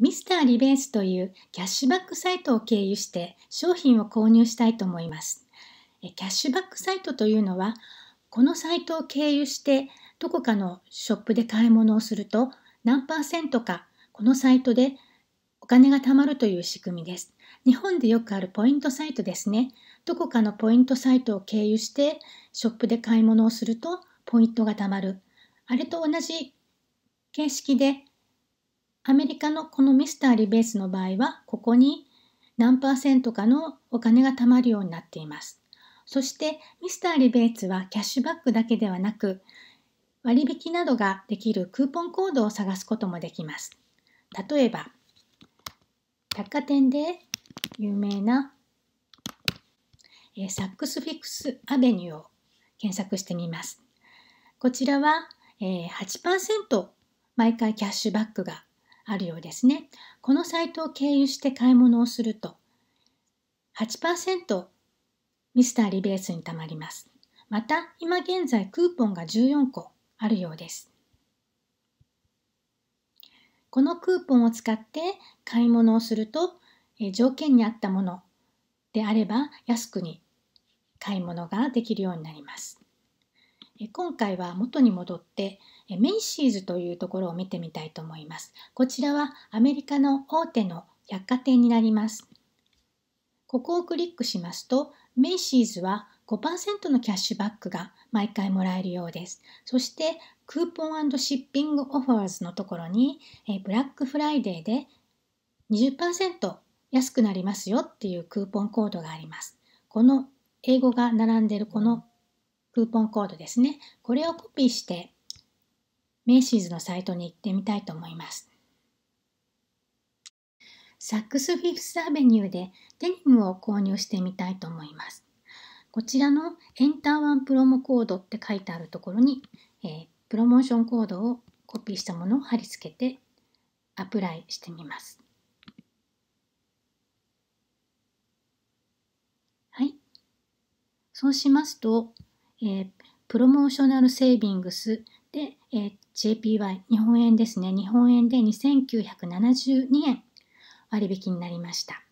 ミスターリベンスというキャッシュバックサイトを経由して商品を購入したいと思います。キャッシュバックサイトというのは、このサイトを経由してどこかのショップで買い物をすると何パーセントかこのサイトでお金が貯まるという仕組みです。日本でよくあるポイントサイトですね。どこかのポイントサイトを経由してショップで買い物をするとポイントが貯まる。あれと同じ形式でアメリカのこのミスターリベースの場合は、ここに何パーセントかのお金が貯まるようになっています。そしてミスターリベーツはキャッシュバックだけではなく割引などができるクーポンコードを探すこともできます。例えば百貨店で有名なサックスフィックスアベニューを検索してみます。こちらは8%毎回キャッシュバックがあるようですね。このサイトを経由して買い物をすると8%ミスターリベースにたまります。また今現在クーポンが14個あるようです。このクーポンを使って買い物をすると、え条件に合ったものであれば安くに買い物ができるようになります。今回は元に戻ってメイシーズというところを見てみたいと思います。こちらはアメリカの大手の百貨店になります。ここをクリックしますと、メイシーズは5%のキャッシュバックが毎回もらえるようです。そして、クーポンシッピングオファーズのところに、えブラックフライデーで20%安くなりますよっていうクーポンコードがあります。この英語が並んでるこのクーポンコードですね。これをコピーして、メイシーズのサイトに行ってみたいと思います。サックスフィフスアベニューでデニムを購入してみたいと思います。こちらのエンターワンプロモコードって書いてあるところに、えー、プロモーションコードをコピーしたものを貼り付けてアプライしてみます。はい。そうしますと、えー、プロモーショナルセービングスで、えー、JPY、日本円ですね、日本円で2972円割引になりました。